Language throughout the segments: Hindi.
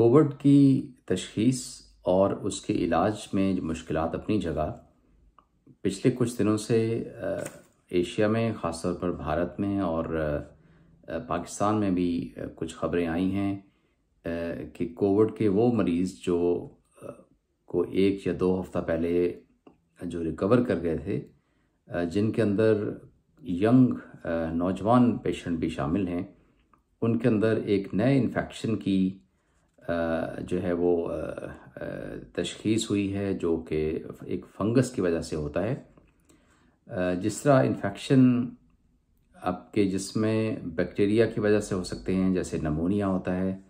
कोविड की तशखीस और उसके इलाज में जो मुश्किल अपनी जगह पिछले कुछ दिनों से एशिया में ख़ासतौर पर भारत में और पाकिस्तान में भी कुछ खबरें आई हैं कि कोविड के वो मरीज़ जो को एक या दो हफ्ता पहले जो रिकवर कर गए थे जिनके अंदर यंग नौजवान पेशेंट भी शामिल हैं उनके अंदर एक नए इन्फेक्शन की जो है वो तशखीस हुई है जो कि एक फंगस की वजह से होता है जिस तरह इन्फेक्शन आपके जिसमें बैक्टीरिया की वजह से हो सकते हैं जैसे नमोनिया होता है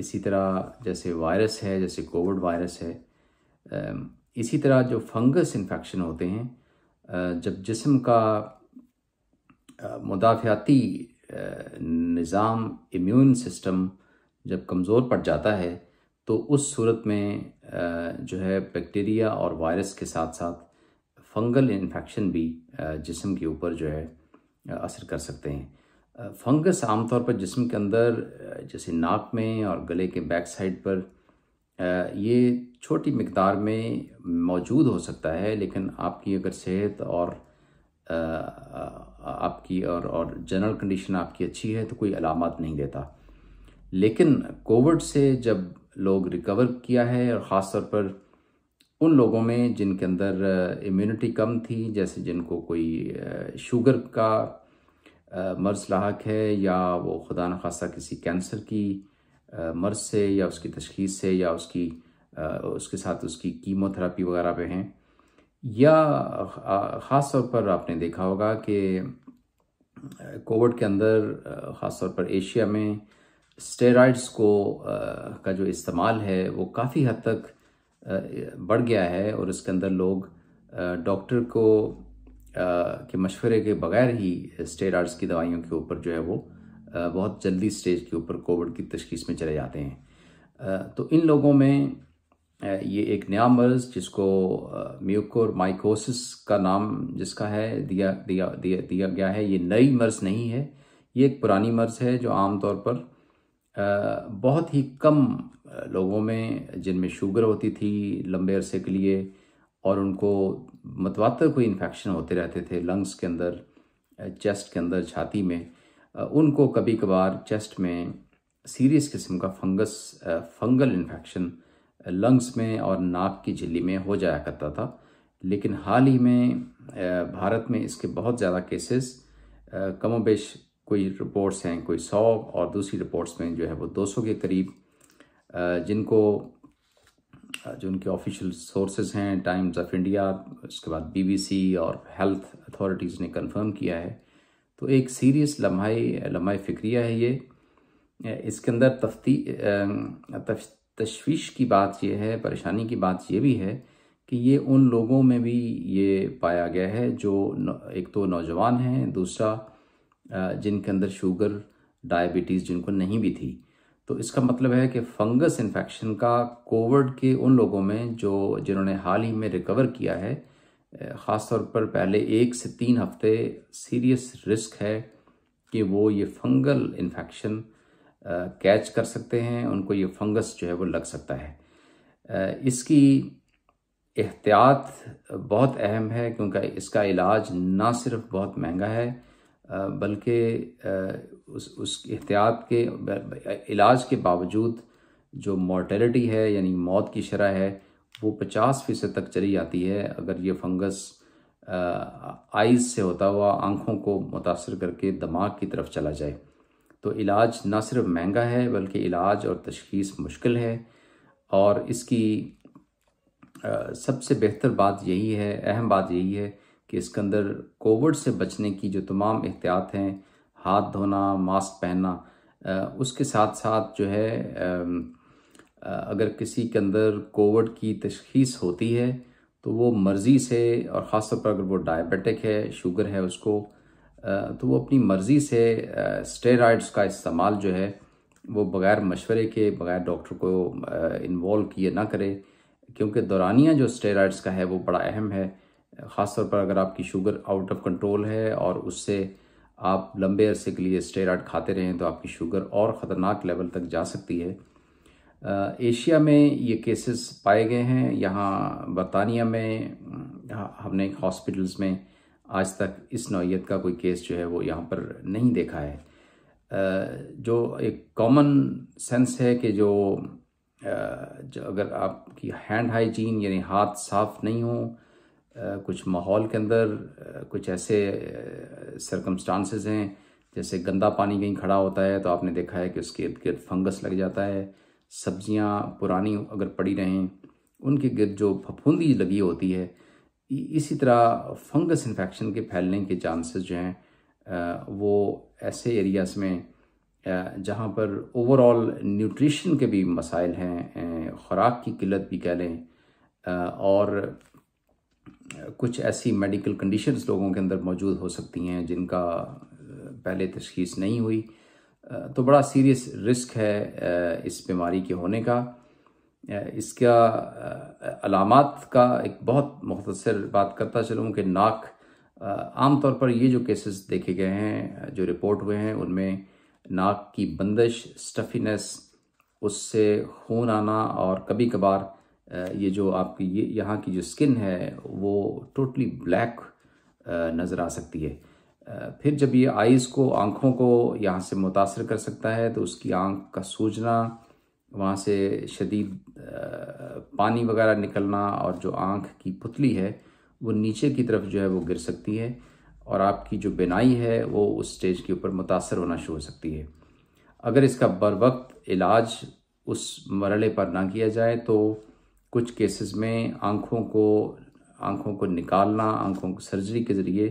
इसी तरह जैसे वायरस है जैसे कोविड वायरस है इसी तरह जो फंगस इन्फेक्शन होते हैं जब जिसम का मुदाफ़ियाती निज़ाम इम्यून सिस्टम जब कमज़ोर पड़ जाता है तो उस सूरत में जो है बैक्टीरिया और वायरस के साथ साथ फंगल इन्फेक्शन भी जिसम के ऊपर जो है असर कर सकते हैं फंगस आमतौर पर जिसम के अंदर जैसे नाक में और गले के बैक साइड पर ये छोटी मकदार में मौजूद हो सकता है लेकिन आपकी अगर सेहत और आपकी और और जनरल कंडीशन आपकी अच्छी है तो कोई अलामत नहीं देता लेकिन कोविड से जब लोग रिकवर किया है और ख़ास तौर पर उन लोगों में जिनके अंदर इम्यूनिटी कम थी जैसे जिनको कोई शुगर का मर्ज लाक है या वो खुदा न खासा किसी कैंसर की मर्ज से या उसकी तशखीस से या उसकी उसके साथ उसकी कीमोथेरापी वगैरह पे हैं या ख़ास तौर पर आपने देखा होगा कि कोविड के अंदर ख़ास तौर पर एशिया में स्टेराइड्स को आ, का जो इस्तेमाल है वो काफ़ी हद तक आ, बढ़ गया है और इसके अंदर लोग डॉक्टर को के मशवरे के बगैर ही स्टेराइड्स की दवाइयों के ऊपर जो है वो बहुत जल्दी स्टेज के ऊपर कोविड की तशखीस में चले जाते हैं तो इन लोगों में ये एक नया मर्ज जिसको म्यूकोर माइकोसिस का नाम जिसका है दिया दिया दिया दिया गया है ये नई मर्ज नहीं है ये एक पुरानी मर्ज है जो आमतौर पर बहुत ही कम लोगों में जिनमें शुगर होती थी लंबे अरसे के लिए और उनको मतवातर कोई इन्फेक्शन होते रहते थे लंग्स के अंदर चेस्ट के अंदर छाती में उनको कभी कभार चेस्ट में सीरियस किस्म का फंगस फंगल इन्फेक्शन लंग्स में और नाक की झिल्ली में हो जाया करता था लेकिन हाल ही में भारत में इसके बहुत ज़्यादा केसेस कमोबेश कोई रिपोर्ट्स हैं कोई सौ और दूसरी रिपोर्ट्स में जो है वो दो सौ के करीब जिनको जो उनके ऑफिशियल सोर्सेज हैं टाइम्स ऑफ इंडिया उसके बाद बीबीसी और हेल्थ अथॉरिटीज़ ने कंफर्म किया है तो एक सीरियस लम्हाई लम्हा फिक्रिया है ये इसके अंदर तफ्ती तशवीश की बात यह है परेशानी की बात यह भी है कि ये उन लोगों में भी ये पाया गया है जो एक तो नौजवान हैं दूसरा जिनके अंदर शुगर डायबिटीज़ जिनको नहीं भी थी तो इसका मतलब है कि फंगस इन्फेक्शन का कोविड के उन लोगों में जो जिन्होंने हाल ही में रिकवर किया है ख़ास तौर पर पहले एक से तीन हफ्ते सीरियस रिस्क है कि वो ये फंगल इन्फेक्शन कैच कर सकते हैं उनको ये फंगस जो है वो लग सकता है इसकी एहतियात बहुत अहम है क्योंकि इसका इलाज ना सिर्फ बहुत महंगा है बल्कि उस उस एहतियात के इलाज के बावजूद जो मॉर्टेलिटी है यानी मौत की शरह है वो पचास फ़ीसद तक चली जाती है अगर ये फंगस आइज से होता हुआ आँखों को मुतासर करके दिमाग की तरफ चला जाए तो इलाज ना सिर्फ महंगा है बल्कि इलाज और तशखीस मुश्किल है और इसकी सबसे बेहतर बात यही है अहम बात यही है कि इसके अंदर कोविड से बचने की जो तमाम एहतियात हैं हाथ धोना मास्क पहनना उसके साथ साथ जो है अगर किसी के अंदर कोविड की तशखीस होती है तो वो मर्ज़ी से और ख़ास तौर पर अगर वो डायबिटिक है शुगर है उसको तो वो अपनी मर्ज़ी से स्टेराइड्स का इस्तेमाल जो है वो बग़ैर मशवरे के बग़ैर डॉक्टर को इन्वॉल्व किए ना करे क्योंकि दौरानिया जो स्टेराइड्स का है वो बड़ा अहम है ख़ास तौर पर अगर आपकी शुगर आउट ऑफ कंट्रोल है और उससे आप लंबे अरसे के लिए स्टेराइड खाते रहें तो आपकी शुगर और ख़तरनाक लेवल तक जा सकती है एशिया में ये केसेस पाए गए हैं यहाँ बरतानिया में हमने हॉस्पिटल्स में आज तक इस नौीयत का कोई केस जो है वो यहाँ पर नहीं देखा है जो एक कॉमन सेंस है कि जो, जो अगर आपकी हैंड हाइजीन यानी हाथ साफ नहीं हो कुछ माहौल के अंदर कुछ ऐसे सरकमस्टांसेस हैं जैसे गंदा पानी कहीं खड़ा होता है तो आपने देखा है कि उसके इर्द गिर्द फंगस लग जाता है सब्जियां पुरानी अगर पड़ी रहें उनके गिर्द जो फफूंदी लगी होती है इसी तरह फंगस इन्फेक्शन के फैलने के चांसेस जो हैं वो ऐसे एरियाज़ में जहाँ पर ओवरऑल न्यूट्रिशन के भी मसाइल हैं ख़ुराक की किल्लत भी कह लें और कुछ ऐसी मेडिकल कंडीशंस लोगों के अंदर मौजूद हो सकती हैं जिनका पहले तशखीस नहीं हुई तो बड़ा सीरियस रिस्क है इस बीमारी के होने का इसका अलामत का एक बहुत मुख्तर बात करता चलूँ कि नाक आम तौर पर ये जो केसेस देखे गए हैं जो रिपोर्ट हुए हैं उनमें नाक की बंदिश स्टफिनेस उससे खून आना और कभी कभार ये जो आपकी ये यहाँ की जो स्किन है वो टोटली ब्लैक नज़र आ सकती है फिर जब ये आइज़ को आँखों को यहाँ से मुतासर कर सकता है तो उसकी आँख का सूजना वहाँ से शदीद पानी वगैरह निकलना और जो आँख की पुतली है वो नीचे की तरफ जो है वो गिर सकती है और आपकी जो बिनाई है वो उस स्टेज के ऊपर मुतासर होना शुरू हो सकती है अगर इसका बर वक्त इलाज उस मरले पर ना किया जाए तो कुछ केसेस में आँखों को आँखों को निकालना आँखों को सर्जरी के ज़रिए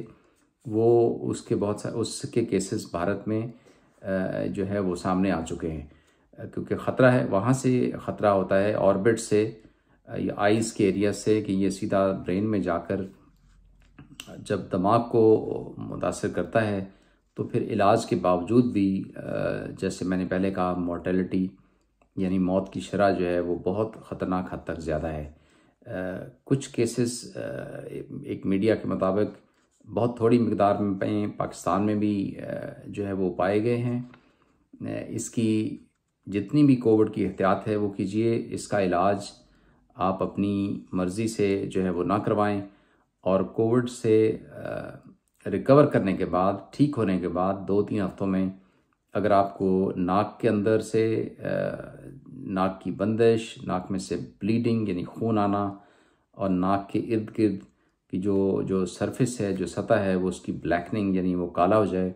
वो उसके बहुत सारे उसके केसेस भारत में जो है वो सामने आ चुके हैं क्योंकि ख़तरा है वहाँ से ख़तरा होता है ऑर्बिट से या आइज़ के एरिया से कि ये सीधा ब्रेन में जाकर जब दिमाग को मुतासर करता है तो फिर इलाज के बावजूद भी जैसे मैंने पहले कहा मोर्टेलिटी यानी मौत की शरह जो है वो बहुत ख़तरनाक हद तक ज़्यादा है आ, कुछ केसेस आ, एक मीडिया के मुताबिक बहुत थोड़ी मकदार में पे पाकिस्तान में भी आ, जो है वो पाए गए हैं इसकी जितनी भी कोविड की एहतियात है वो कीजिए इसका इलाज आप अपनी मर्ज़ी से जो है वो ना करवाएं और कोविड से रिकवर करने के बाद ठीक होने के बाद दो तीन हफ्तों में अगर आपको नाक के अंदर से नाक की बंदिश नाक में से ब्लीडिंग यानी खून आना और नाक के इर्द गिर्द की जो जो सरफेस है जो सतह है वो उसकी ब्लैकनिंग यानी वो काला हो जाए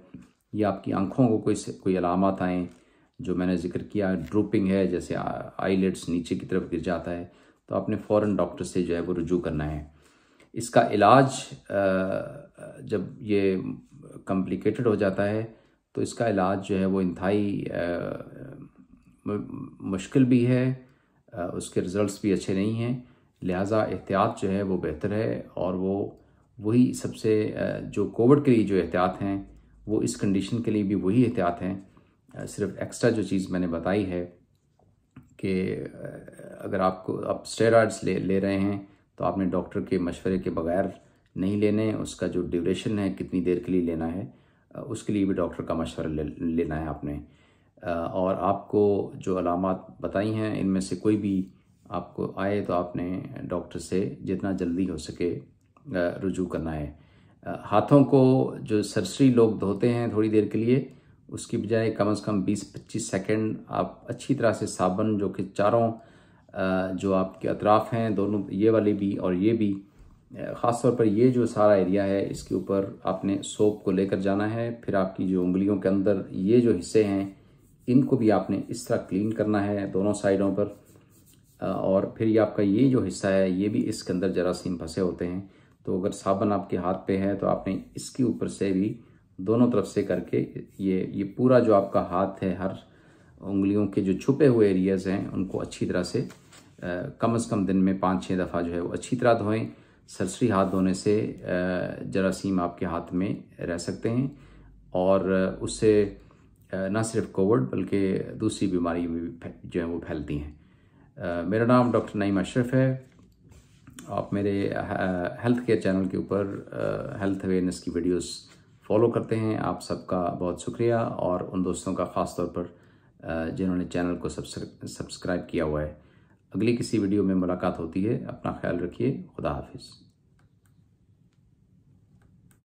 या आपकी आंखों को कोई कोई अलामत आएँ जो मैंने जिक्र किया ड्रूपिंग है जैसे आईलेट्स नीचे की तरफ गिर जाता है तो आपने फ़ौर डॉक्टर से जो है वो रुजू करना है इसका इलाज जब ये कॉम्प्लिकेटेड हो जाता है तो इसका इलाज जो है वो इंतहाई मुश्किल भी है उसके रिज़ल्ट भी अच्छे नहीं हैं लिहाजा एहतियात जो है वो बेहतर है और वो वही सबसे जो कोविड के लिए जो एहतियात हैं वो इस कंडीशन के लिए भी वही एहतियात हैं सिर्फ एक्स्ट्रा जो चीज़ मैंने बताई है कि अगर आपको आप स्टेरॉइड्स ले ले रहे हैं तो आपने डॉक्टर के मशवरे के बगैर नहीं लेने उसका जो ड्यूरेशन है कितनी देर के लिए लेना है उसके लिए भी डॉक्टर का मशवरा ले, लेना है आपने और आपको जो अलामत बताई हैं इनमें से कोई भी आपको आए तो आपने डॉक्टर से जितना जल्दी हो सके रुजू करना है हाथों को जो सरसरी लोग धोते हैं थोड़ी देर के लिए उसकी बजाय कम से कम 20-25 सेकंड आप अच्छी तरह से साबन जो कि चारों जो आपके अतराफ़ हैं दोनों ये वाले भी और ये भी ख़ास तौर पर ये जो सारा एरिया है इसके ऊपर आपने सोप को लेकर जाना है फिर आपकी जो उंगलियों के अंदर ये जो हिस्से हैं इनको भी आपने इस तरह क्लीन करना है दोनों साइडों पर और फिर ये आपका ये जो हिस्सा है ये भी इसके अंदर जरासीम फंसे होते हैं तो अगर साबन आपके हाथ पे है तो आपने इसके ऊपर से भी दोनों तरफ से करके ये ये पूरा जो आपका हाथ है हर उंगलियों के जो छुपे हुए एरियाज़ हैं उनको अच्छी तरह से कम अज़ कम दिन में पाँच छः दफ़ा जो है वो अच्छी तरह धोएं सरसरी हाथ धोने से जरासीम आपके हाथ में रह सकते हैं और उससे न सिर्फ कोविड बल्कि दूसरी बीमारी भी जो है वो फैलती हैं मेरा नाम डॉक्टर नईम अशरफ है आप मेरे हेल्थ केयर चैनल के ऊपर हेल्थ अवेयरनेस की वीडियोस फॉलो करते हैं आप सबका बहुत शुक्रिया और उन दोस्तों का ख़ास तौर पर जिन्होंने चैनल को सब्सक्राइब किया हुआ है अगली किसी वीडियो में मुलाकात होती है अपना ख्याल रखिए खुदा हाफिज़